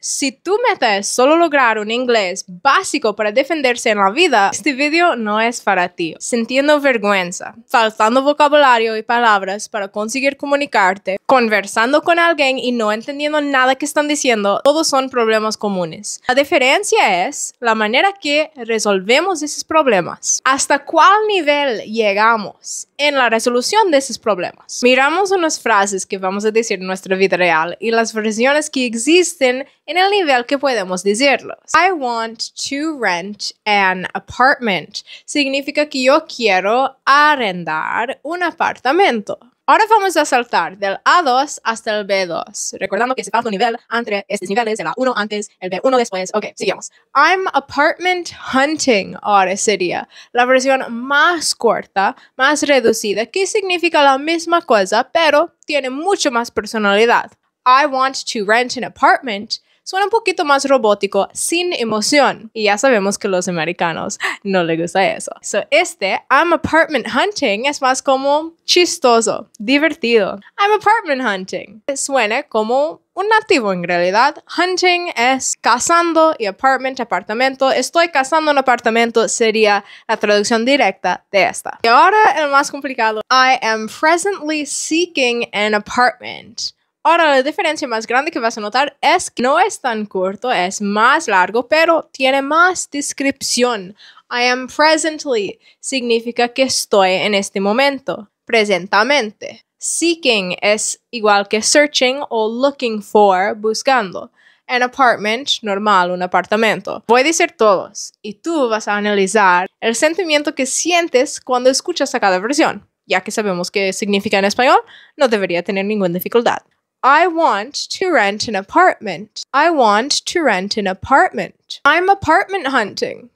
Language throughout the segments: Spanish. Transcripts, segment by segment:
Si tu meta es solo lograr un inglés básico para defenderse en la vida, este video no es para ti. Sintiendo vergüenza, faltando vocabulario y palabras para conseguir comunicarte, conversando con alguien y no entendiendo nada que están diciendo, todos son problemas comunes. La diferencia es la manera que resolvemos esos problemas. ¿Hasta cuál nivel llegamos en la resolución de esos problemas? Miramos unas frases que vamos a decir en nuestra vida real y las versiones que existen en el nivel que podemos decirlo. I want to rent an apartment significa que yo quiero arrendar un apartamento. Ahora vamos a saltar del A2 hasta el B2, recordando que se falta un nivel entre estos niveles, el A1 antes, el B1 después. Ok, sigamos. I'm apartment hunting ahora sería la versión más corta, más reducida, que significa la misma cosa, pero tiene mucho más personalidad. I want to rent an apartment suena un poquito más robótico, sin emoción. Y ya sabemos que a los americanos no les gusta eso. So, este, I'm apartment hunting, es más como chistoso, divertido. I'm apartment hunting. Suena como un nativo en realidad. Hunting es cazando y apartment, apartamento. Estoy cazando un apartamento sería la traducción directa de esta. Y ahora el más complicado. I am presently seeking an apartment. Ahora, la diferencia más grande que vas a notar es que no es tan corto, es más largo, pero tiene más descripción. I am presently significa que estoy en este momento, presentamente. Seeking es igual que searching o looking for, buscando. An apartment, normal, un apartamento. Voy a decir todos y tú vas a analizar el sentimiento que sientes cuando escuchas a cada versión. Ya que sabemos qué significa en español, no debería tener ninguna dificultad. I want to rent an apartment. I want to rent an apartment. I'm apartment hunting.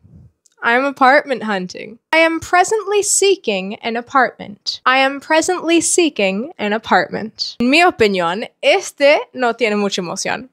I'm apartment hunting. I am presently seeking an apartment. I am presently seeking an apartment. En mi opinión, este no tiene mucha emoción.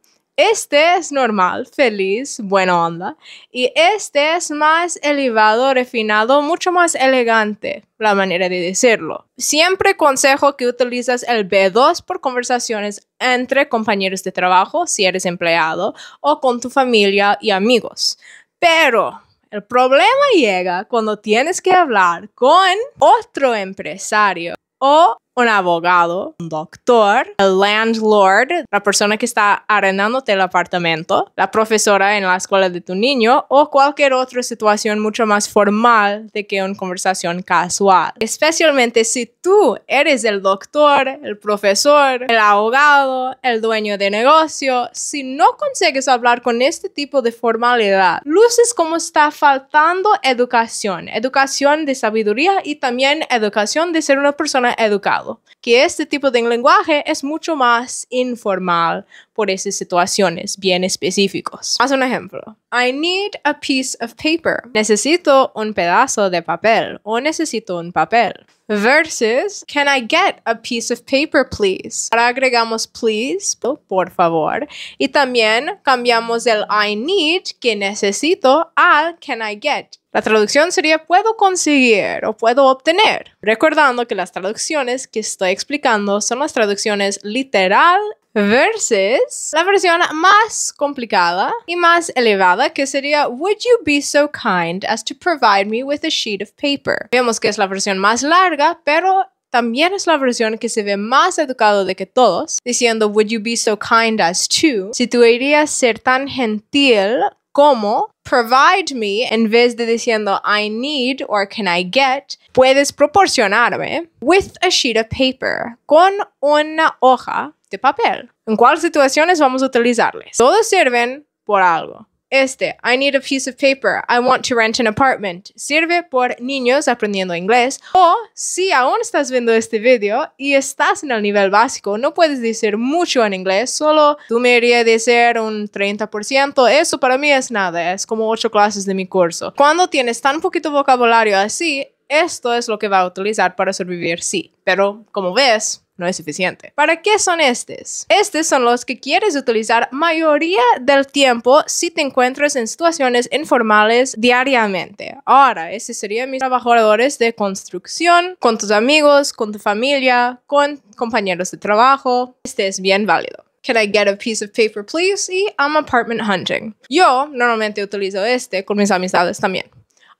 Este es normal, feliz, buena onda. Y este es más elevado, refinado, mucho más elegante, la manera de decirlo. Siempre consejo que utilizas el B2 por conversaciones entre compañeros de trabajo, si eres empleado, o con tu familia y amigos. Pero el problema llega cuando tienes que hablar con otro empresario o un abogado, un doctor, el landlord, la persona que está arrendándote el apartamento, la profesora en la escuela de tu niño o cualquier otra situación mucho más formal de que una conversación casual. Especialmente si tú eres el doctor, el profesor, el abogado, el dueño de negocio, si no consigues hablar con este tipo de formalidad, luces como está faltando educación, educación de sabiduría y también educación de ser una persona educada que este tipo de lenguaje es mucho más informal, por esas situaciones bien específicos. Haz un ejemplo. I need a piece of paper. Necesito un pedazo de papel o necesito un papel. Versus, can I get a piece of paper, please? Ahora agregamos please, por favor. Y también cambiamos el I need, que necesito, al can I get. La traducción sería puedo conseguir o puedo obtener. Recordando que las traducciones que estoy explicando son las traducciones literal versus la versión más complicada y más elevada que sería Would you be so kind as to provide me with a sheet of paper? Vemos que es la versión más larga, pero también es la versión que se ve más educado de que todos, diciendo Would you be so kind as to? Si tú irías ser tan gentil como provide me en vez de diciendo I need or can I get, puedes proporcionarme with a sheet of paper, con una hoja de este papel. ¿En cuáles situaciones vamos a utilizarles? Todos sirven por algo. Este, I need a piece of paper. I want to rent an apartment. Sirve por niños aprendiendo inglés. O si aún estás viendo este video y estás en el nivel básico, no puedes decir mucho en inglés, solo tú me irías decir un 30%. Eso para mí es nada, es como ocho clases de mi curso. Cuando tienes tan poquito vocabulario así, esto es lo que va a utilizar para sobrevivir, sí. Pero como ves, no es suficiente. ¿Para qué son estos? Estos son los que quieres utilizar mayoría del tiempo si te encuentras en situaciones informales diariamente. Ahora, este serían mis trabajadores de construcción, con tus amigos, con tu familia, con compañeros de trabajo. Este es bien válido. Can I get a piece of paper, please? I'm apartment hunting. Yo normalmente utilizo este con mis amistades también.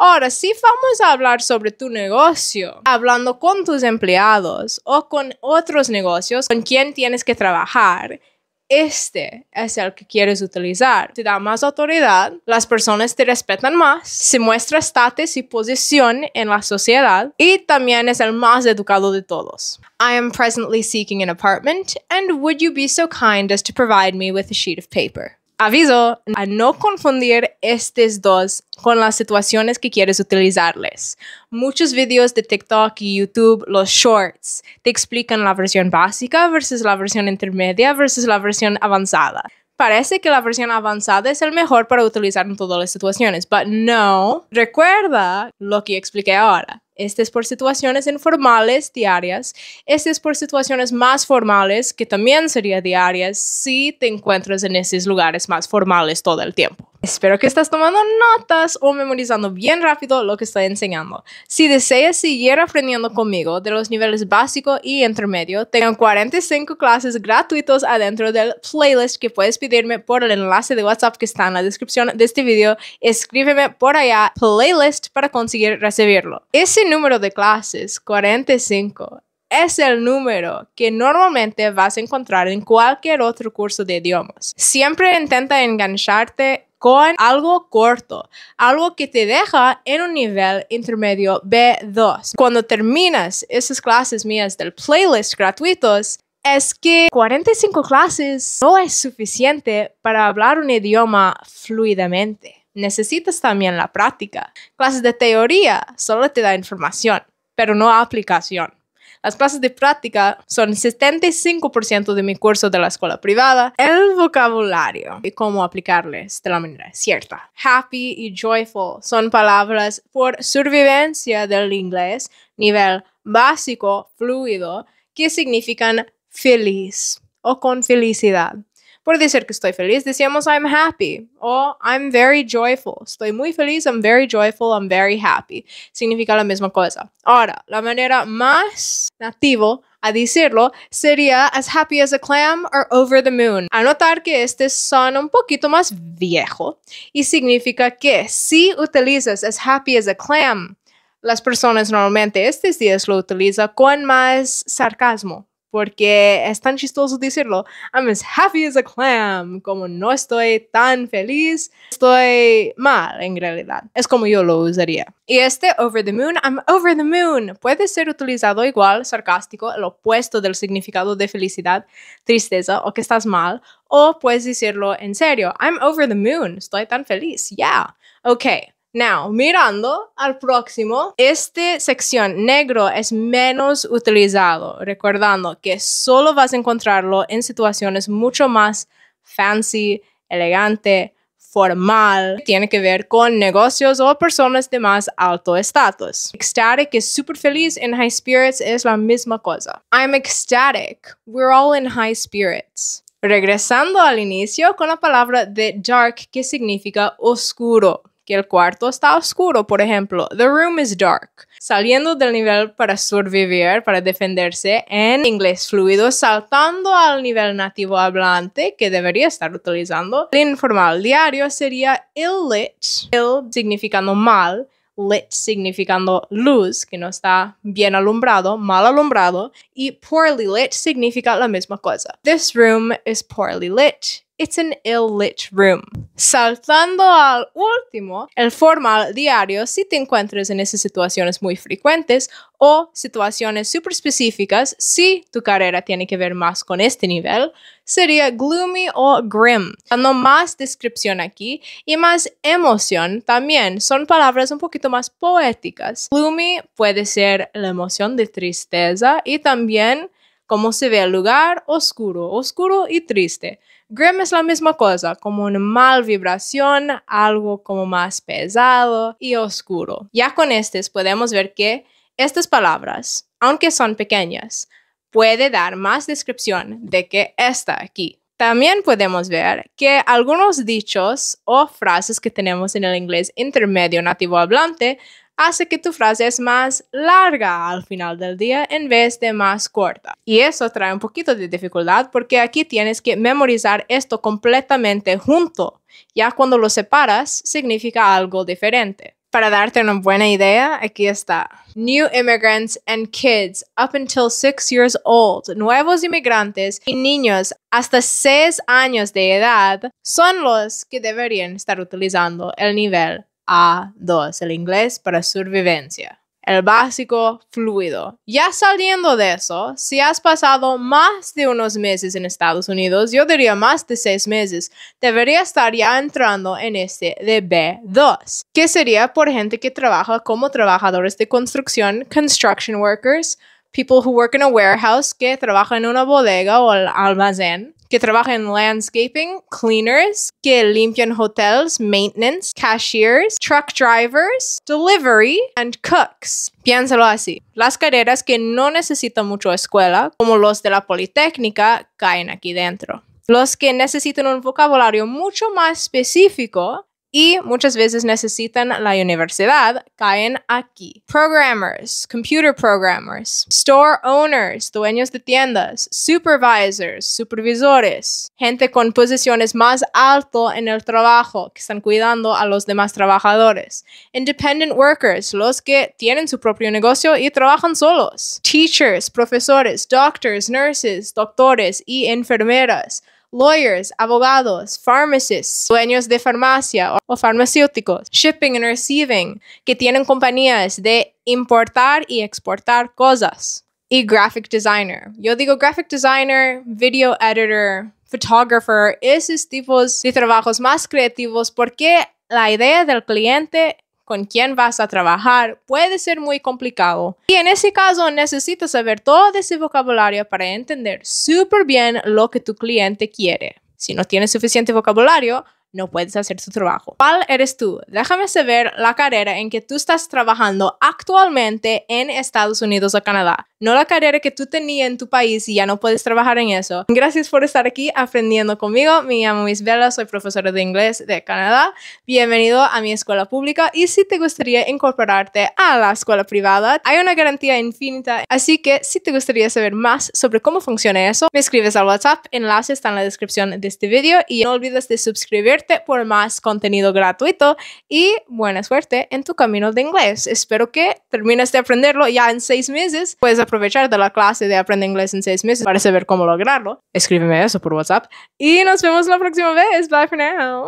Ahora, si vamos a hablar sobre tu negocio, hablando con tus empleados o con otros negocios con quien tienes que trabajar, este es el que quieres utilizar. Te da más autoridad, las personas te respetan más, se muestra estatus y posición en la sociedad y también es el más educado de todos. I am presently seeking an apartment and would you be so kind as to provide me with a sheet of paper? Aviso a no confundir estos dos con las situaciones que quieres utilizarles. Muchos videos de TikTok y YouTube, los shorts, te explican la versión básica versus la versión intermedia versus la versión avanzada. Parece que la versión avanzada es el mejor para utilizar en todas las situaciones, pero no. Recuerda lo que expliqué ahora este es por situaciones informales diarias. Este es por situaciones más formales, que también sería diarias si te encuentras en esos lugares más formales todo el tiempo. Espero que estás tomando notas o memorizando bien rápido lo que estoy enseñando. Si deseas seguir aprendiendo conmigo de los niveles básico y intermedio, tengo 45 clases gratuitos adentro del playlist que puedes pedirme por el enlace de WhatsApp que está en la descripción de este video. Escríbeme por allá playlist para conseguir recibirlo. Ese número de clases, 45, es el número que normalmente vas a encontrar en cualquier otro curso de idiomas. Siempre intenta engancharte con algo corto, algo que te deja en un nivel intermedio B2. Cuando terminas esas clases mías del playlist gratuitos, es que 45 clases no es suficiente para hablar un idioma fluidamente. Necesitas también la práctica. Clases de teoría solo te da información, pero no aplicación. Las clases de práctica son 75% de mi curso de la escuela privada. El vocabulario y cómo aplicarles de la manera cierta. Happy y joyful son palabras por supervivencia del inglés, nivel básico, fluido, que significan feliz o con felicidad. Por decir que estoy feliz, decíamos I'm happy o I'm very joyful. Estoy muy feliz, I'm very joyful, I'm very happy. Significa la misma cosa. Ahora, la manera más nativo a decirlo sería as happy as a clam or over the moon. A notar que este son un poquito más viejo y significa que si utilizas as happy as a clam, las personas normalmente estos días lo utilizan con más sarcasmo porque es tan chistoso decirlo. I'm as happy as a clam, como no estoy tan feliz, estoy mal en realidad. Es como yo lo usaría. Y este over the moon, I'm over the moon, puede ser utilizado igual, sarcástico, el opuesto del significado de felicidad, tristeza o que estás mal, o puedes decirlo en serio. I'm over the moon, estoy tan feliz, yeah. Okay. Now, mirando al próximo, esta sección negro es menos utilizado, recordando que solo vas a encontrarlo en situaciones mucho más fancy, elegante, formal, tiene que ver con negocios o personas de más alto estatus. Ecstatic is super feliz en high spirits es la misma cosa. I'm ecstatic. We're all in high spirits. Regresando al inicio con la palabra the dark que significa oscuro el cuarto está oscuro, por ejemplo, the room is dark. Saliendo del nivel para sobrevivir, para defenderse en inglés fluido, saltando al nivel nativo hablante que debería estar utilizando. El informal diario sería ill lit, ill significando mal, lit significando luz, que no está bien alumbrado, mal alumbrado, y poorly lit significa la misma cosa. This room is poorly lit. It's an ill-lit Room. Saltando al último, el formal diario si te encuentras en esas situaciones muy frecuentes o situaciones súper específicas si tu carrera tiene que ver más con este nivel, sería gloomy o grim. Dando más descripción aquí y más emoción también son palabras un poquito más poéticas. Gloomy puede ser la emoción de tristeza y también cómo se ve el lugar oscuro, oscuro y triste. Grim es la misma cosa, como una mal vibración, algo como más pesado y oscuro. Ya con estos podemos ver que estas palabras, aunque son pequeñas, puede dar más descripción de que está aquí. También podemos ver que algunos dichos o frases que tenemos en el inglés intermedio nativo hablante hace que tu frase es más larga al final del día en vez de más corta. Y eso trae un poquito de dificultad porque aquí tienes que memorizar esto completamente junto. Ya cuando lo separas, significa algo diferente. Para darte una buena idea, aquí está. New immigrants and kids up until six years old, nuevos inmigrantes y niños hasta 6 años de edad son los que deberían estar utilizando el nivel a2, el inglés para supervivencia. El básico fluido. Ya saliendo de eso, si has pasado más de unos meses en Estados Unidos, yo diría más de seis meses, debería estar ya entrando en este de B2, que sería por gente que trabaja como trabajadores de construcción, construction workers, people who work in a warehouse, que trabajan en una bodega o almacén, que trabajan en landscaping, cleaners, que limpian hotels, maintenance, cashiers, truck drivers, delivery, and cooks. Piénsalo así. Las carreras que no necesitan mucho escuela, como los de la Politécnica, caen aquí dentro. Los que necesitan un vocabulario mucho más específico y muchas veces necesitan la universidad, caen aquí. Programmers, computer programmers, store owners, dueños de tiendas, supervisors, supervisores, gente con posiciones más alto en el trabajo que están cuidando a los demás trabajadores, independent workers, los que tienen su propio negocio y trabajan solos, teachers, profesores, doctors, nurses, doctores y enfermeras, lawyers, abogados, pharmacists, dueños de farmacia o, farmacéuticos, shipping and receiving, que tienen compañías de importar y exportar cosas. Y graphic designer. Yo digo graphic designer, video editor, photographer, esos tipos de trabajos más creativos porque la idea del cliente con quién vas a trabajar puede ser muy complicado. Y en ese caso necesitas saber todo ese vocabulario para entender súper bien lo que tu cliente quiere. Si no tienes suficiente vocabulario, no puedes hacer su trabajo. ¿Cuál eres tú? Déjame saber la carrera en que tú estás trabajando actualmente en Estados Unidos o Canadá no la carrera que tú tenías en tu país y ya no puedes trabajar en eso. Gracias por estar aquí aprendiendo conmigo. Me llamo Isabela, soy profesora de inglés de Canadá. Bienvenido a mi escuela pública y si te gustaría incorporarte a la escuela privada, hay una garantía infinita. Así que si te gustaría saber más sobre cómo funciona eso, me escribes al WhatsApp, enlace está en la descripción de este video y no olvides de suscribirte por más contenido gratuito y buena suerte en tu camino de inglés. Espero que termines de aprenderlo ya en seis meses. Puedes aprovechar de la clase de aprender Inglés en seis meses para saber cómo lograrlo, escríbeme eso por WhatsApp. Y nos vemos la próxima vez. Bye for now.